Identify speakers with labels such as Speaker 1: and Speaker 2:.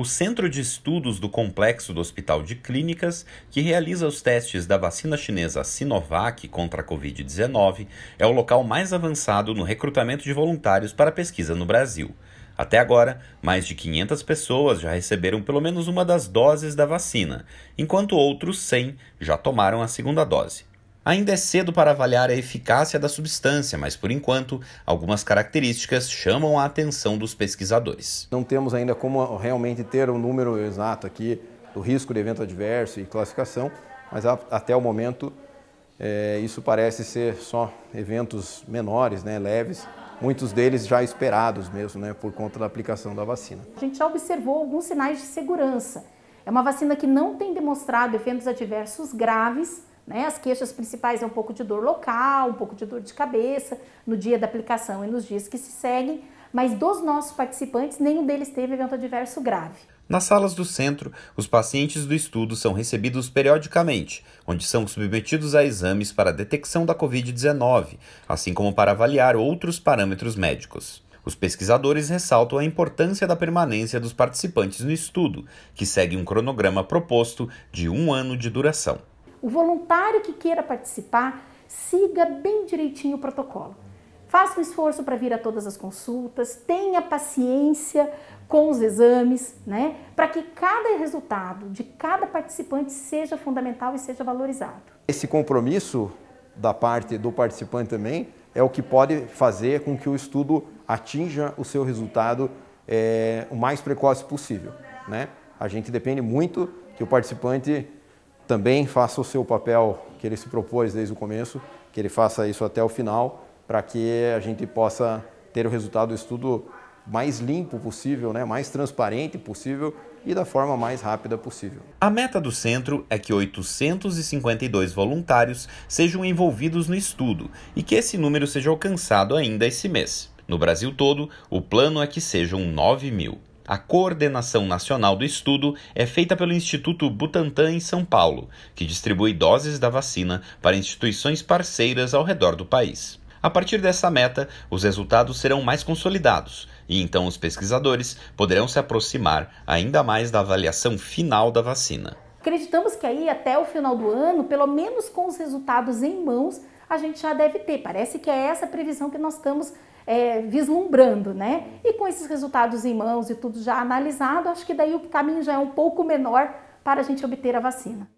Speaker 1: o Centro de Estudos do Complexo do Hospital de Clínicas, que realiza os testes da vacina chinesa Sinovac contra a Covid-19, é o local mais avançado no recrutamento de voluntários para pesquisa no Brasil. Até agora, mais de 500 pessoas já receberam pelo menos uma das doses da vacina, enquanto outros 100 já tomaram a segunda dose. Ainda é cedo para avaliar a eficácia da substância, mas por enquanto, algumas características chamam a atenção dos pesquisadores.
Speaker 2: Não temos ainda como ah, realmente ter um número exato aqui do risco de evento adverso e classificação, mas até o momento é, isso parece ser só eventos menores, né, leves, muitos deles já esperados mesmo, né, por conta da aplicação da vacina.
Speaker 3: A gente já observou alguns sinais de segurança. É uma vacina que não tem demonstrado eventos adversos graves né? As queixas principais é um pouco de dor local, um pouco de dor de cabeça no dia da aplicação e nos dias que se seguem, mas dos nossos participantes, nenhum deles teve evento adverso grave.
Speaker 1: Nas salas do centro, os pacientes do estudo são recebidos periodicamente, onde são submetidos a exames para a detecção da Covid-19, assim como para avaliar outros parâmetros médicos. Os pesquisadores ressaltam a importância da permanência dos participantes no estudo, que segue um cronograma proposto de um ano de duração.
Speaker 3: O voluntário que queira participar, siga bem direitinho o protocolo. Faça um esforço para vir a todas as consultas, tenha paciência com os exames, né? Para que cada resultado de cada participante seja fundamental e seja valorizado.
Speaker 2: Esse compromisso da parte do participante também é o que pode fazer com que o estudo atinja o seu resultado é, o mais precoce possível. Né? A gente depende muito que o participante também faça o seu papel que ele se propôs desde o começo, que ele faça isso até o final, para que a gente possa ter o resultado do estudo mais limpo possível, né, mais transparente possível e da forma mais rápida possível.
Speaker 1: A meta do centro é que 852 voluntários sejam envolvidos no estudo e que esse número seja alcançado ainda esse mês. No Brasil todo, o plano é que sejam 9 mil. A coordenação nacional do estudo é feita pelo Instituto Butantan em São Paulo, que distribui doses da vacina para instituições parceiras ao redor do país. A partir dessa meta, os resultados serão mais consolidados e então os pesquisadores poderão se aproximar ainda mais da avaliação final da vacina.
Speaker 3: Acreditamos que aí até o final do ano, pelo menos com os resultados em mãos, a gente já deve ter. Parece que é essa previsão que nós estamos é, vislumbrando, né? E com esses resultados em mãos e tudo já analisado, acho que daí o caminho já é um pouco menor para a gente obter a vacina.